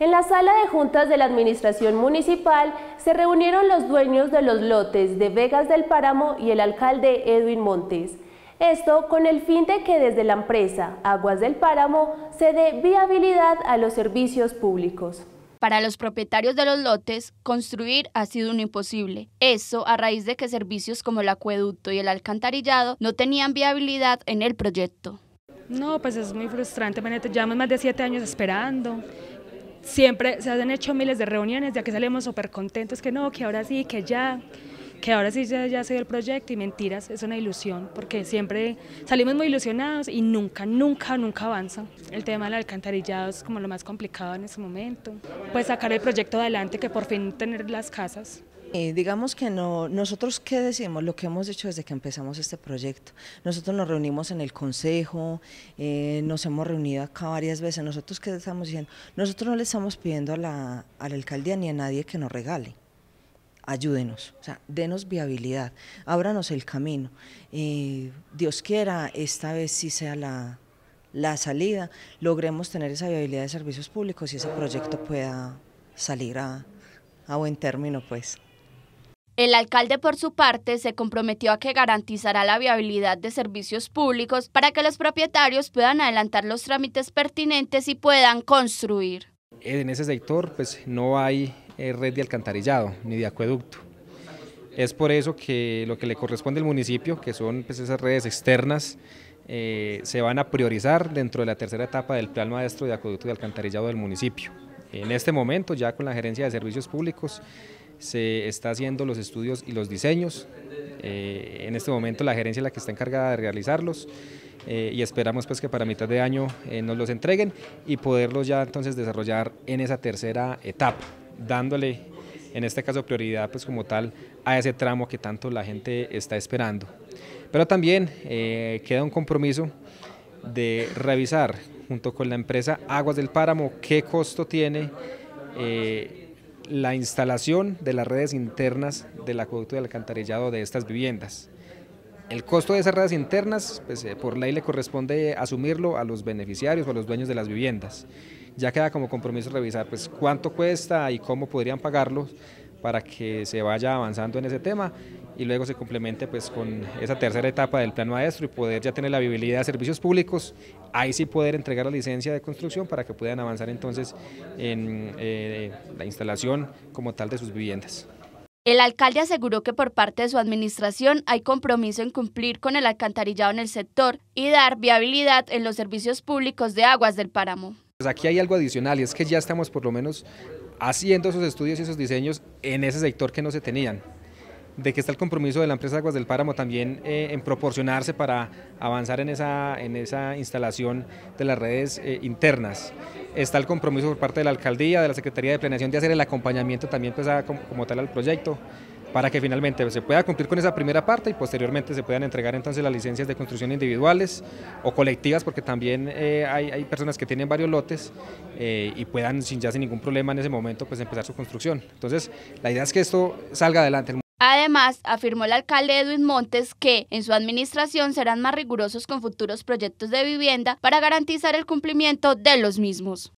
En la sala de juntas de la Administración Municipal se reunieron los dueños de los lotes de Vegas del Páramo y el alcalde Edwin Montes. Esto con el fin de que desde la empresa Aguas del Páramo se dé viabilidad a los servicios públicos. Para los propietarios de los lotes, construir ha sido un imposible. Eso a raíz de que servicios como el acueducto y el alcantarillado no tenían viabilidad en el proyecto. No, pues es muy frustrante, ya llevamos más de siete años esperando siempre se han hecho miles de reuniones, ya que salimos súper contentos, que no, que ahora sí, que ya, que ahora sí ya, se dio el proyecto y mentiras, es una ilusión, porque siempre salimos muy ilusionados y nunca, nunca, nunca avanza. El tema del alcantarillado es como lo más complicado en ese momento. Pues sacar el proyecto adelante, que por fin tener las casas. Eh, digamos que no, nosotros qué decimos, lo que hemos hecho desde que empezamos este proyecto. Nosotros nos reunimos en el consejo, eh, nos hemos reunido acá varias veces. Nosotros qué estamos diciendo, nosotros no le estamos pidiendo a la, alcaldía ni a nadie que nos regale. Ayúdenos, o sea, denos viabilidad, ábranos el camino. Eh, Dios quiera, esta vez sí sea la, salida, logremos tener esa viabilidad de servicios públicos y ese proyecto pueda salir a, a buen término, pues. El alcalde, por su parte, se comprometió a que garantizará la viabilidad de servicios públicos para que los propietarios puedan adelantar los trámites pertinentes y puedan construir. En ese sector pues, no hay eh, red de alcantarillado ni de acueducto. Es por eso que lo que le corresponde al municipio, que son pues, esas redes externas, eh, se van a priorizar dentro de la tercera etapa del Plan Maestro de Acueducto y Alcantarillado del municipio. En este momento, ya con la Gerencia de Servicios Públicos, se está haciendo los estudios y los diseños. Eh, en este momento la gerencia es la que está encargada de realizarlos eh, y esperamos pues que para mitad de año eh, nos los entreguen y poderlos ya entonces desarrollar en esa tercera etapa, dándole en este caso prioridad pues como tal a ese tramo que tanto la gente está esperando. Pero también queda un compromiso de revisar junto con la empresa Aguas del Páramo qué costo tiene la instalación de las redes internas del acueducto y alcantarillado de estas viviendas. El costo de esas redes internas, pues, eh, por ley le corresponde asumirlo a los beneficiarios o a los dueños de las viviendas. Ya queda como compromiso revisar pues, cuánto cuesta y cómo podrían pagarlo para que se vaya avanzando en ese tema y luego se complemente pues con esa tercera etapa del plan maestro y poder ya tener la viabilidad de servicios públicos, ahí sí poder entregar la licencia de construcción para que puedan avanzar entonces en eh, la instalación como tal de sus viviendas. El alcalde aseguró que por parte de su administración hay compromiso en cumplir con el alcantarillado en el sector y dar viabilidad en los servicios públicos de aguas del páramo. Pues aquí hay algo adicional y es que ya estamos por lo menos haciendo esos estudios y esos diseños en ese sector que no se tenían de que está el compromiso de la empresa Aguas del Páramo también eh, en proporcionarse para avanzar en esa, en esa instalación de las redes eh, internas. Está el compromiso por parte de la alcaldía, de la Secretaría de Planeación de hacer el acompañamiento también pues, como, tal al proyecto para que finalmente se pueda cumplir con esa primera parte y posteriormente se puedan entregar entonces las licencias de construcción individuales o colectivas, porque también eh, hay, personas que tienen varios lotes y puedan sin, ya sin ningún problema en ese momento pues empezar su construcción. Entonces la idea es que esto salga adelante. Además, afirmó el alcalde Edwin Montes que en su administración serán más rigurosos con futuros proyectos de vivienda para garantizar el cumplimiento de los mismos.